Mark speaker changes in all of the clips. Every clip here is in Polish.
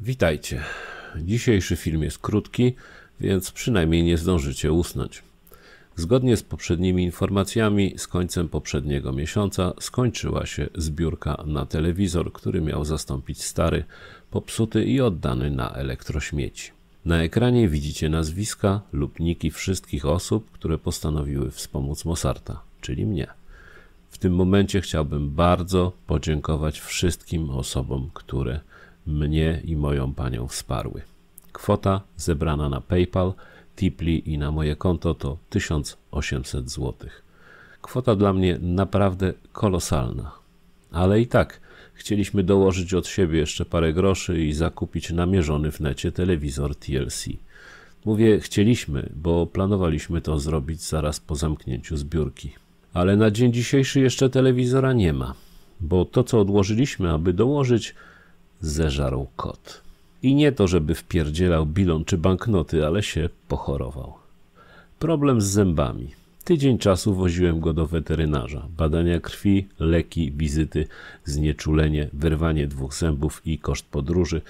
Speaker 1: Witajcie. Dzisiejszy film jest krótki, więc przynajmniej nie zdążycie usnąć. Zgodnie z poprzednimi informacjami, z końcem poprzedniego miesiąca skończyła się zbiórka na telewizor, który miał zastąpić stary, popsuty i oddany na elektrośmieci. Na ekranie widzicie nazwiska lub niki wszystkich osób, które postanowiły wspomóc Mosarta, czyli mnie. W tym momencie chciałbym bardzo podziękować wszystkim osobom, które mnie i moją panią wsparły. Kwota zebrana na PayPal, Tipli i na moje konto to 1800 zł. Kwota dla mnie naprawdę kolosalna. Ale i tak chcieliśmy dołożyć od siebie jeszcze parę groszy i zakupić namierzony w necie telewizor TLC. Mówię chcieliśmy, bo planowaliśmy to zrobić zaraz po zamknięciu zbiórki. Ale na dzień dzisiejszy jeszcze telewizora nie ma, bo to co odłożyliśmy, aby dołożyć, zeżarł kot. I nie to, żeby wpierdzielał bilon czy banknoty, ale się pochorował. Problem z zębami. Tydzień czasu woziłem go do weterynarza. Badania krwi, leki, wizyty, znieczulenie, wyrwanie dwóch zębów i koszt podróży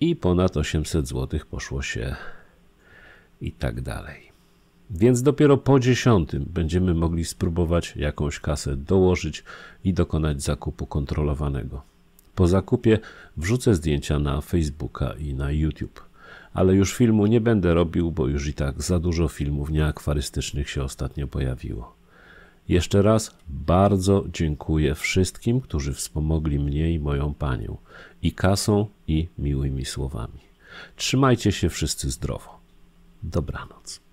Speaker 1: i ponad 800 zł poszło się i tak dalej. Więc dopiero po dziesiątym będziemy mogli spróbować jakąś kasę dołożyć i dokonać zakupu kontrolowanego. Po zakupie wrzucę zdjęcia na Facebooka i na YouTube. Ale już filmu nie będę robił, bo już i tak za dużo filmów nieakwarystycznych się ostatnio pojawiło. Jeszcze raz bardzo dziękuję wszystkim, którzy wspomogli mnie i moją panią i kasą, i miłymi słowami. Trzymajcie się wszyscy zdrowo. Dobranoc.